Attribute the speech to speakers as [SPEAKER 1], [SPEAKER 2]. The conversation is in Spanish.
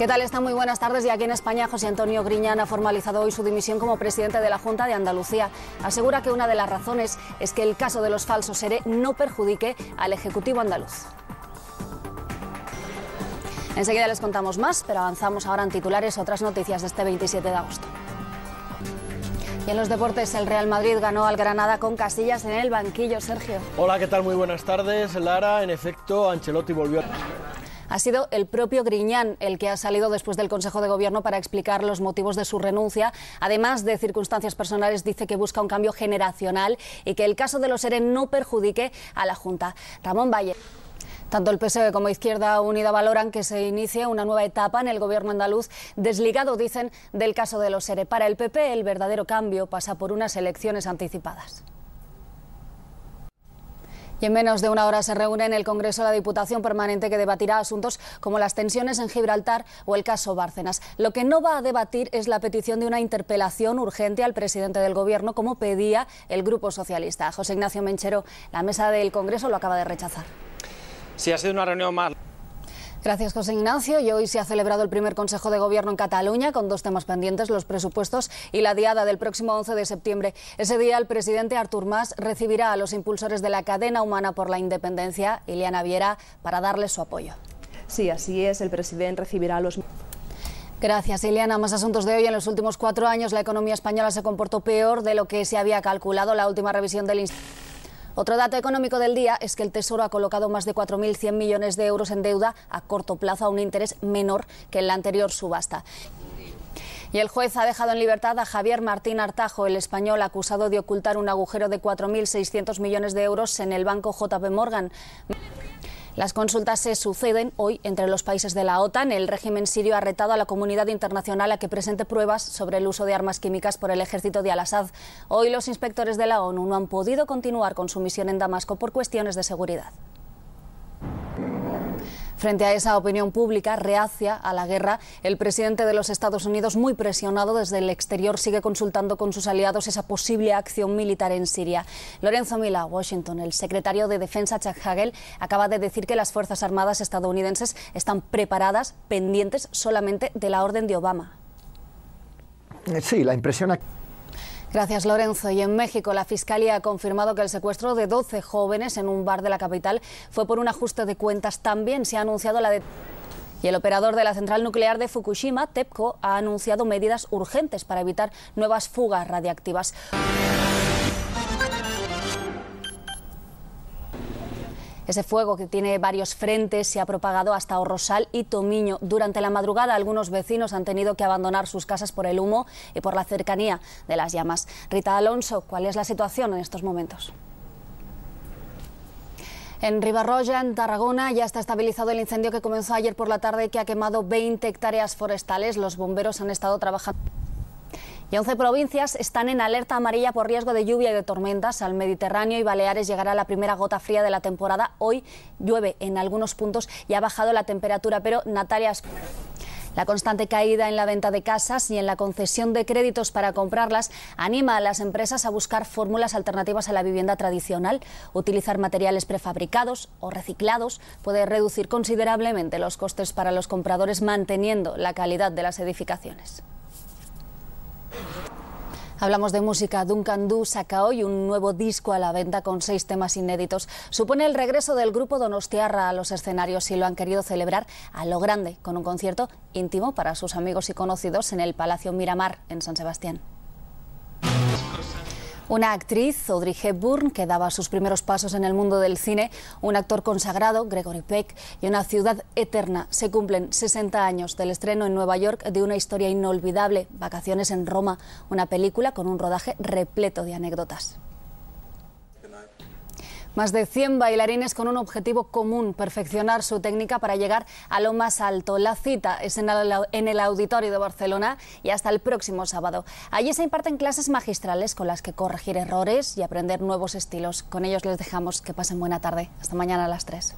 [SPEAKER 1] ¿Qué tal Están Muy buenas tardes. Y aquí en España, José Antonio Griñán ha formalizado hoy su dimisión como presidente de la Junta de Andalucía. Asegura que una de las razones es que el caso de los falsos seré no perjudique al Ejecutivo andaluz. Enseguida les contamos más, pero avanzamos ahora en titulares otras noticias de este 27 de agosto. Y en los deportes, el Real Madrid ganó al Granada con Casillas en el banquillo, Sergio. Hola, ¿qué tal? Muy buenas tardes, Lara. En efecto, Ancelotti volvió a... Ha sido el propio Griñán el que ha salido después del Consejo de Gobierno para explicar los motivos de su renuncia. Además de circunstancias personales, dice que busca un cambio generacional y que el caso de los ERE no perjudique a la Junta. Ramón Valle. Tanto el PSOE como Izquierda Unida valoran que se inicie una nueva etapa en el gobierno andaluz, desligado, dicen, del caso de los ERE. Para el PP, el verdadero cambio pasa por unas elecciones anticipadas. Y en menos de una hora se reúne en el Congreso la Diputación Permanente que debatirá asuntos como las tensiones en Gibraltar o el caso Bárcenas. Lo que no va a debatir es la petición de una interpelación urgente al presidente del Gobierno, como pedía el Grupo Socialista. José Ignacio Menchero, la mesa del Congreso lo acaba de rechazar. sí, ha sido una reunión más. Gracias, José Ignacio. Y hoy se ha celebrado el primer Consejo de Gobierno en Cataluña con dos temas pendientes, los presupuestos y la diada del próximo 11 de septiembre. Ese día el presidente Artur Mas recibirá a los impulsores de la cadena humana por la independencia, Ileana Viera, para darles su apoyo. Sí, así es. El presidente recibirá a los... Gracias, Ileana. Más asuntos de hoy. En los últimos cuatro años la economía española se comportó peor de lo que se había calculado la última revisión del otro dato económico del día es que el Tesoro ha colocado más de 4.100 millones de euros en deuda a corto plazo a un interés menor que en la anterior subasta. Y el juez ha dejado en libertad a Javier Martín Artajo, el español acusado de ocultar un agujero de 4.600 millones de euros en el banco JP Morgan. Las consultas se suceden hoy entre los países de la OTAN. El régimen sirio ha retado a la comunidad internacional a que presente pruebas sobre el uso de armas químicas por el ejército de Al-Assad. Hoy los inspectores de la ONU no han podido continuar con su misión en Damasco por cuestiones de seguridad. Frente a esa opinión pública reacia a la guerra, el presidente de los Estados Unidos, muy presionado desde el exterior, sigue consultando con sus aliados esa posible acción militar en Siria. Lorenzo Mila, Washington, el secretario de Defensa Chuck Hagel, acaba de decir que las Fuerzas Armadas estadounidenses están preparadas, pendientes solamente de la orden de Obama. Sí, la impresión Gracias, Lorenzo. Y en México, la Fiscalía ha confirmado que el secuestro de 12 jóvenes en un bar de la capital fue por un ajuste de cuentas. También se ha anunciado la de... Y el operador de la central nuclear de Fukushima, TEPCO, ha anunciado medidas urgentes para evitar nuevas fugas radiactivas. Ese fuego que tiene varios frentes se ha propagado hasta Orrosal y Tomiño. Durante la madrugada algunos vecinos han tenido que abandonar sus casas por el humo y por la cercanía de las llamas. Rita Alonso, ¿cuál es la situación en estos momentos? En Ribarroya, en Tarragona, ya está estabilizado el incendio que comenzó ayer por la tarde y que ha quemado 20 hectáreas forestales. Los bomberos han estado trabajando. Y 11 provincias están en alerta amarilla por riesgo de lluvia y de tormentas. Al Mediterráneo y Baleares llegará la primera gota fría de la temporada. Hoy llueve en algunos puntos y ha bajado la temperatura, pero Natalia... La constante caída en la venta de casas y en la concesión de créditos para comprarlas anima a las empresas a buscar fórmulas alternativas a la vivienda tradicional. Utilizar materiales prefabricados o reciclados puede reducir considerablemente los costes para los compradores manteniendo la calidad de las edificaciones. Hablamos de música. Duncan Du saca hoy un nuevo disco a la venta con seis temas inéditos. Supone el regreso del grupo Donostiarra a los escenarios y lo han querido celebrar a lo grande con un concierto íntimo para sus amigos y conocidos en el Palacio Miramar en San Sebastián. Una actriz, Audrey Hepburn, que daba sus primeros pasos en el mundo del cine, un actor consagrado, Gregory Peck, y una ciudad eterna. Se cumplen 60 años del estreno en Nueva York de una historia inolvidable, Vacaciones en Roma, una película con un rodaje repleto de anécdotas. Más de 100 bailarines con un objetivo común, perfeccionar su técnica para llegar a lo más alto. La cita es en el Auditorio de Barcelona y hasta el próximo sábado. Allí se imparten clases magistrales con las que corregir errores y aprender nuevos estilos. Con ellos les dejamos que pasen buena tarde. Hasta mañana a las 3.